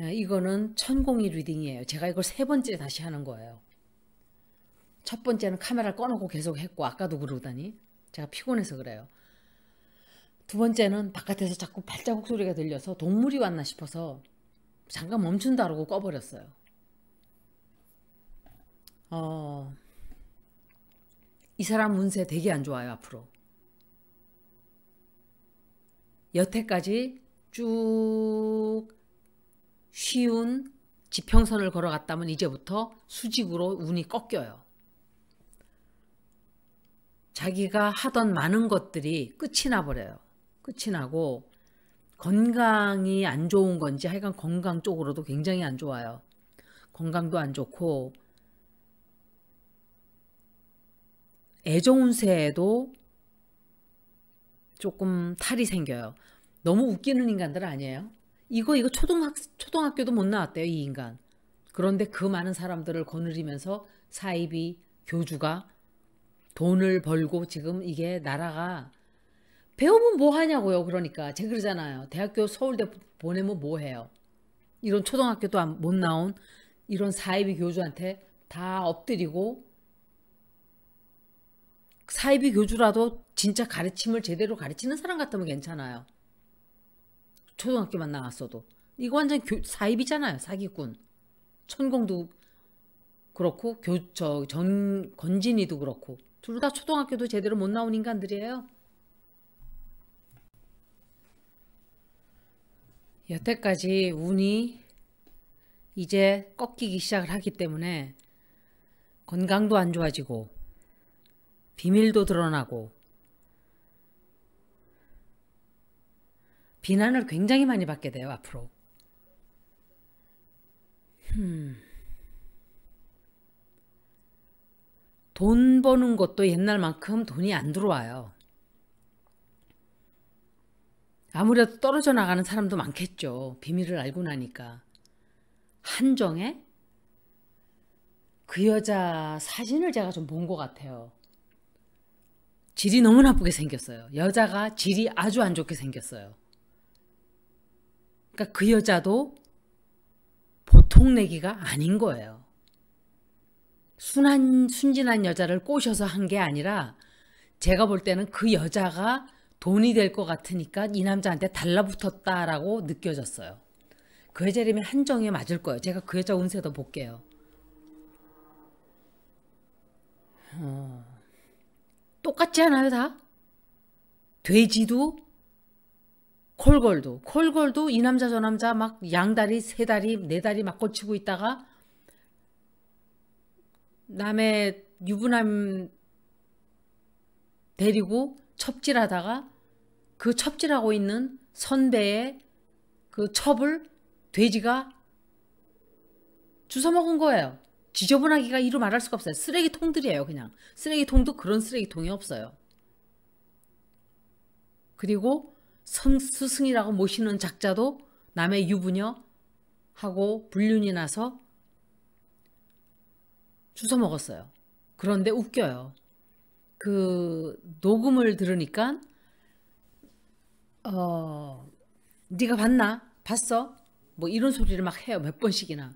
예, 이거는 천공이 리딩이에요. 제가 이걸 세 번째 다시 하는 거예요. 첫 번째는 카메라 꺼놓고 계속 했고 아까도 그러다니 제가 피곤해서 그래요. 두 번째는 바깥에서 자꾸 발자국 소리가 들려서 동물이 왔나 싶어서 잠깐 멈춘다 그러고 꺼버렸어요. 어, 이 사람 운세 되게 안 좋아요 앞으로. 여태까지 쭉 쉬운 지평선을 걸어갔다면 이제부터 수직으로 운이 꺾여요. 자기가 하던 많은 것들이 끝이 나버려요. 끝이 나고 건강이 안 좋은 건지 하여간 건강 쪽으로도 굉장히 안 좋아요. 건강도 안 좋고 애정운세에도 조금 탈이 생겨요. 너무 웃기는 인간들 아니에요? 이거 이거 초등학 초등학교도 못 나왔대요 이 인간. 그런데 그 많은 사람들을 거느리면서 사이비 교주가 돈을 벌고 지금 이게 나라가 배우면 뭐 하냐고요. 그러니까 제가 그러잖아요. 대학교 서울대 보내면 뭐 해요. 이런 초등학교도 못 나온 이런 사이비 교주한테 다 엎드리고 사이비 교주라도 진짜 가르침을 제대로 가르치는 사람 같으면 괜찮아요. 초등학교만 나왔어도 이거 완전 교, 사입이잖아요 사기꾼 천공도 그렇고 교저전 건진이도 그렇고 둘 다 초등학교도 제대로 못 나온 인간들이에요 여태까지 운이 이제 꺾이기 시작을 하기 때문에 건강도 안 좋아지고 비밀도 드러나고 비난을 굉장히 많이 받게 돼요, 앞으로. 음. 돈 버는 것도 옛날만큼 돈이 안 들어와요. 아무래도 떨어져 나가는 사람도 많겠죠. 비밀을 알고 나니까. 한정에 그 여자 사진을 제가 좀 본 것 같아요. 질이 너무 나쁘게 생겼어요. 여자가 질이 아주 안 좋게 생겼어요. 그러니까 그 여자도 보통 내기가 아닌 거예요. 순한 순진한 여자를 꼬셔서 한 게 아니라 제가 볼 때는 그 여자가 돈이 될 것 같으니까 이 남자한테 달라붙었다라고 느껴졌어요. 그 여자라면 한정에 맞을 거예요. 제가 그 여자 운세도 볼게요. 어... 똑같지 않아요 다? 돼지도 콜걸도 콜걸도 이 남자 저 남자 막 양다리 세 다리 네 다리 막 걸치고 있다가 남의 유부남 데리고 첩질하다가 그 첩질하고 있는 선배의 그 첩을 돼지가 주워먹은 거예요. 지저분하기가 이루 말할 수가 없어요. 쓰레기통들이에요 그냥. 쓰레기통도 그런 쓰레기통이 없어요. 그리고 선수승이라고 모시는 작자도 남의 유부녀하고 불륜이 나서 주워 먹었어요. 그런데 웃겨요. 그 녹음을 들으니까 어 네가 봤나? 봤어? 뭐 이런 소리를 막 해요. 몇 번씩이나. 왜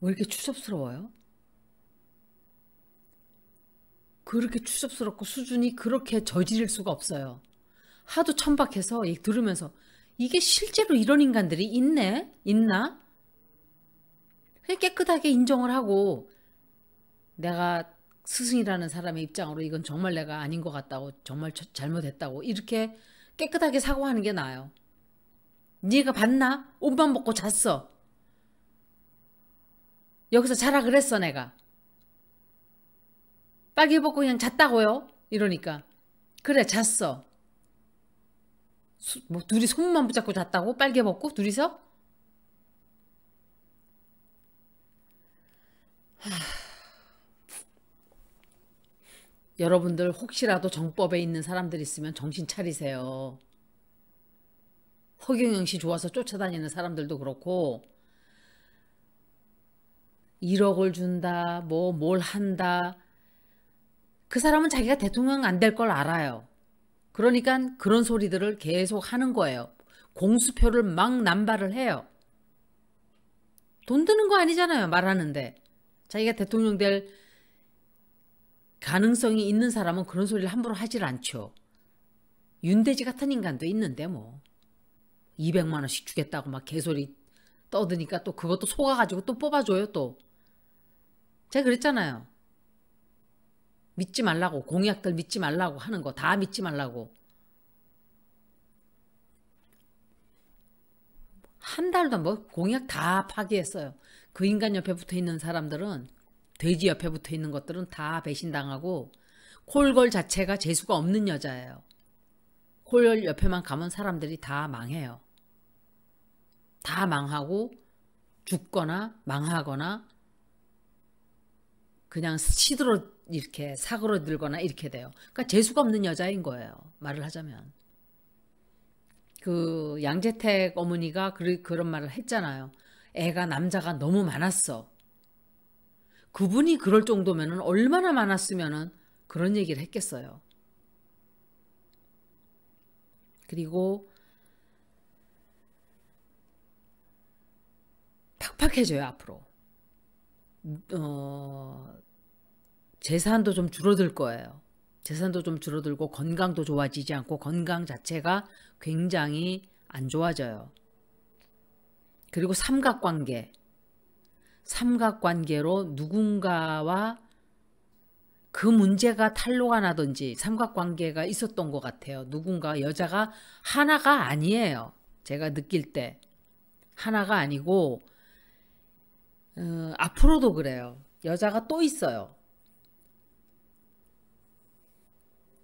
뭐 이렇게 추접스러워요? 그렇게 추접스럽고 수준이 그렇게 저지를 수가 없어요. 하도 천박해서 들으면서 이게 실제로 이런 인간들이 있네? 있나? 깨끗하게 인정을 하고 내가 스승이라는 사람의 입장으로 이건 정말 내가 아닌 것 같다고 정말 잘못했다고 이렇게 깨끗하게 사과하는 게 나아요. 네가 봤나? 옷만 먹고 잤어. 여기서 자라 그랬어 내가. 빨개 벗고 그냥 잤다고요? 이러니까 그래 잤어. 수, 뭐 둘이 손만 붙잡고 잤다고? 빨개 벗고 둘이서? 여러분들 혹시라도 정법에 있는 사람들 있으면 정신 차리세요. 허경영 씨 좋아서 쫓아다니는 사람들도 그렇고 1억을 준다, 뭐 뭘 한다. 그 사람은 자기가 대통령 안 될 걸 알아요. 그러니까 그런 소리들을 계속 하는 거예요. 공수표를 막 남발을 해요. 돈 드는 거 아니잖아요. 말하는데. 자기가 대통령 될 가능성이 있는 사람은 그런 소리를 함부로 하질 않죠. 윤대지 같은 인간도 있는데 뭐. 200만 원씩 주겠다고 막 개소리 떠드니까 또 그것도 속아가지고 또 뽑아줘요 또. 제가 그랬잖아요. 믿지 말라고 공약들 믿지 말라고 하는 거 다 믿지 말라고 한 달도 뭐 공약 다 파기했어요. 그 인간 옆에 붙어 있는 사람들은 돼지 옆에 붙어 있는 것들은 다 배신당하고 콜걸 자체가 재수가 없는 여자예요. 콜걸 옆에만 가면 사람들이 다 망해요. 다 망하고 죽거나 망하거나 그냥 시들어 이렇게 사그러들거나 이렇게 돼요. 그러니까 재수가 없는 여자인 거예요. 말을 하자면. 그 양재택 어머니가 그, 그런 말을 했잖아요. 애가 남자가 너무 많았어. 그분이 그럴 정도면 얼마나 많았으면 그런 얘기를 했겠어요. 그리고 팍팍해져요 앞으로. 어, 재산도 좀 줄어들 거예요. 재산도 좀 줄어들고 건강도 좋아지지 않고 건강 자체가 굉장히 안 좋아져요. 그리고 삼각관계. 삼각관계로 누군가와 그 문제가 탈로가 나든지 삼각관계가 있었던 것 같아요. 누군가 여자가 하나가 아니에요. 제가 느낄 때 하나가 아니고 어, 앞으로도 그래요. 여자가 또 있어요.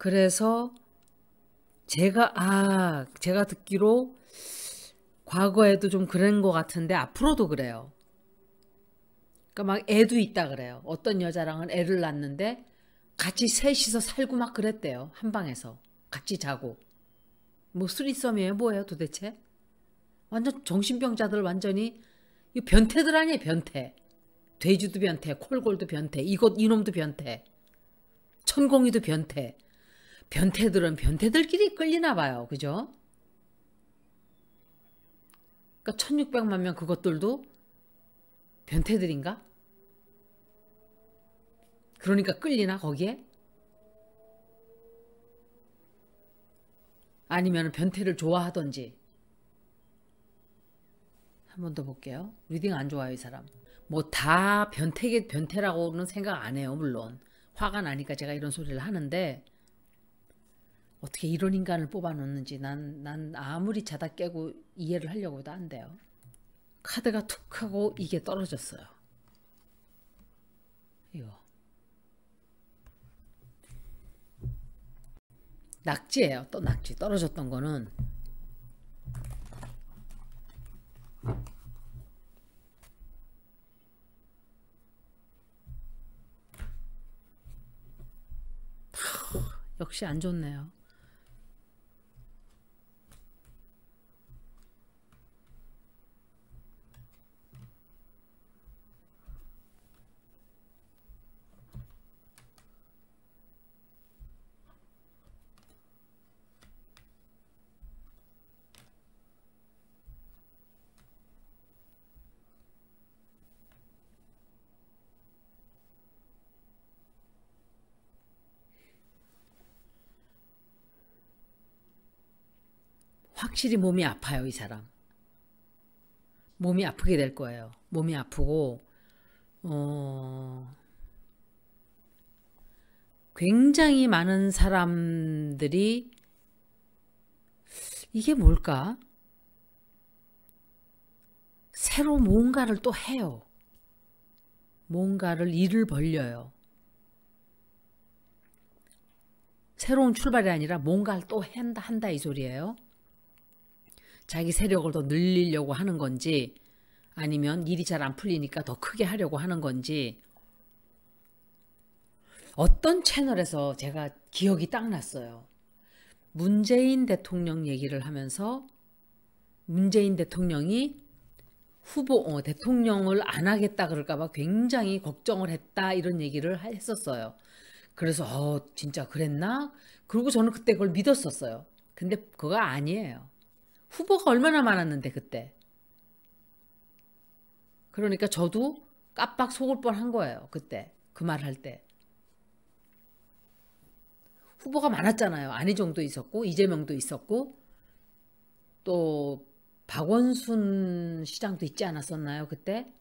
그래서 제가 아 제가 듣기로 과거에도 좀 그런 것 같은데 앞으로도 그래요. 그러니까 막 애도 있다 그래요. 어떤 여자랑은 애를 낳는데 같이 셋이서 살고 막 그랬대요. 한 방에서 같이 자고 뭐 쓰리썸이에요 뭐예요 도대체? 완전 정신병자들 완전히 이 변태들 아니에요 변태. 돼지도 변태, 콜골도 변태, 이것 이놈도 변태, 천공이도 변태. 변태들은 변태들끼리 끌리나 봐요. 그죠? 그러니까 1600만 명 그것들도 변태들인가? 그러니까 끌리나 거기에? 아니면 변태를 좋아하던지 한 번 더 볼게요. 리딩 안 좋아요 이 사람. 뭐 다 변태게 변태라고는 생각 안 해요 물론 화가 나니까 제가 이런 소리를 하는데 어떻게 이런 인간을 뽑아놓는지 난, 난 아무리 자다 깨고 이해를 하려고 해도 안 돼요. 카드가 툭 하고 이게 떨어졌어요. 이거. 낙지예요. 또 낙지. 떨어졌던 거는 역시 안 좋네요. 확실히 몸이 아파요, 이 사람. 몸이 아프게 될 거예요. 몸이 아프고, 어, 굉장히 많은 사람들이 이게 뭘까? 새로 뭔가를 또 해요. 뭔가를 일을 벌려요. 새로운 출발이 아니라 뭔가를 또 한다, 한다 이 소리예요. 자기 세력을 더 늘리려고 하는 건지 아니면 일이 잘 안 풀리니까 더 크게 하려고 하는 건지 어떤 채널에서 제가 기억이 딱 났어요. 문재인 대통령 얘기를 하면서 문재인 대통령이 후보 어, 대통령을 안 하겠다 그럴까봐 굉장히 걱정을 했다 이런 얘기를 했었어요. 그래서 어 진짜 그랬나? 그리고 저는 그때 그걸 믿었었어요. 근데 그거 아니에요. 후보가 얼마나 많았는데 그때. 그러니까 저도 깜빡 속을 뻔 한 거예요. 그때 그 말 할 때. 후보가 많았잖아요. 안희정도 있었고 이재명도 있었고 또 박원순 시장도 있지 않았었나요 그때?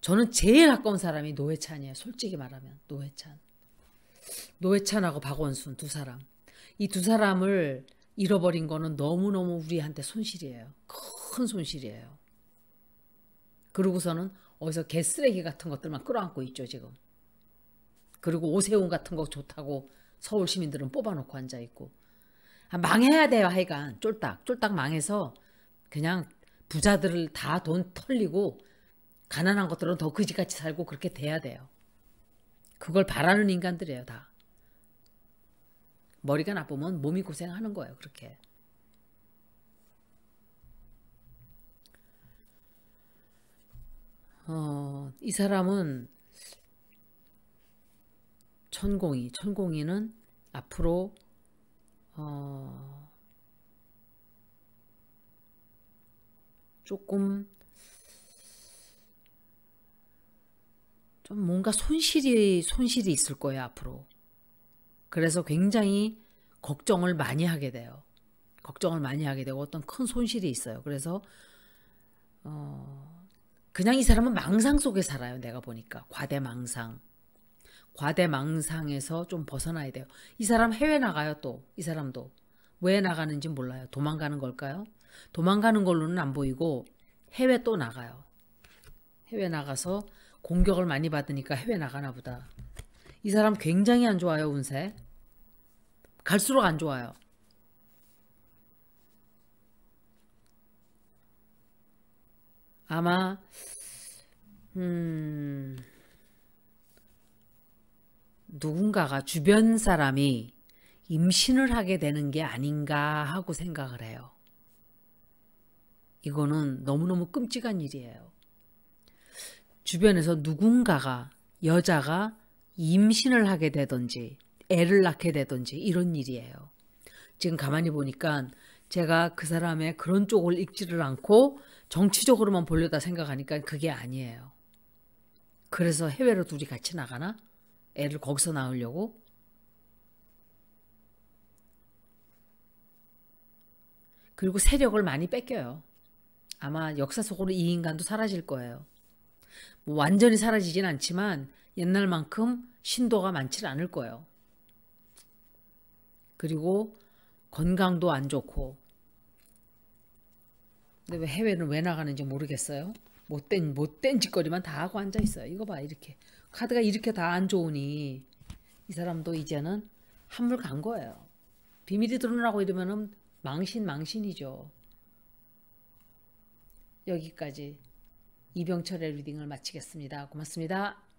저는 제일 가까운 사람이 노회찬이에요. 솔직히 말하면 노회찬. 노회찬하고 박원순 두 사람. 이 두 사람을 잃어버린 거는 너무너무 우리한테 손실이에요. 큰 손실이에요. 그러고서는 어디서 개쓰레기 같은 것들만 끌어안고 있죠 지금. 그리고 오세훈 같은 거 좋다고 서울 시민들은 뽑아놓고 앉아있고 아, 망해야 돼요 하여간 쫄딱 쫄딱 망해서 그냥 부자들을 다 돈 털리고 가난한 것들은 더 그지같이 살고 그렇게 돼야 돼요. 그걸 바라는 인간들이에요 다. 머리가 나쁘면 몸이 고생하는 거예요. 그렇게. 어, 이 사람은 천공이, 천공이는 앞으로 어, 조금 좀 뭔가 손실이 손실이 있을 거예요 앞으로 그래서 굉장히 걱정을 많이 하게 돼요. 걱정을 많이 하게 되고 어떤 큰 손실이 있어요. 그래서 어 그냥 이 사람은 망상 속에 살아요. 내가 보니까 과대망상. 과대망상에서 좀 벗어나야 돼요. 이 사람 해외 나가요 또. 이 사람도. 왜 나가는지 몰라요. 도망가는 걸까요? 도망가는 걸로는 안 보이고 해외 또 나가요. 해외 나가서 공격을 많이 받으니까 해외 나가나 보다. 이 사람 굉장히 안 좋아요 운세 갈수록 안 좋아요 아마 음 누군가가 주변 사람이 임신을 하게 되는 게 아닌가 하고 생각을 해요. 이거는 너무너무 끔찍한 일이에요. 주변에서 누군가가 여자가 임신을 하게 되든지 애를 낳게 되든지 이런 일이에요. 지금 가만히 보니까 제가 그 사람의 그런 쪽을 읽지를 않고 정치적으로만 보려다 생각하니까 그게 아니에요. 그래서 해외로 둘이 같이 나가나? 애를 거기서 낳으려고? 그리고 세력을 많이 뺏겨요. 아마 역사 속으로 이 인간도 사라질 거예요. 뭐 완전히 사라지진 않지만 옛날만큼 신도가 많지 않을 거예요. 그리고 건강도 안 좋고 근데 왜 해외는 왜 나가는지 모르겠어요. 못된 못된 짓거리만 다 하고 앉아 있어요. 이거 봐 이렇게 카드가 이렇게 다 안 좋으니 이 사람도 이제는 한물 간 거예요. 비밀이 드러나고 이러면 망신 망신이죠. 여기까지 이병철의 리딩을 마치겠습니다. 고맙습니다.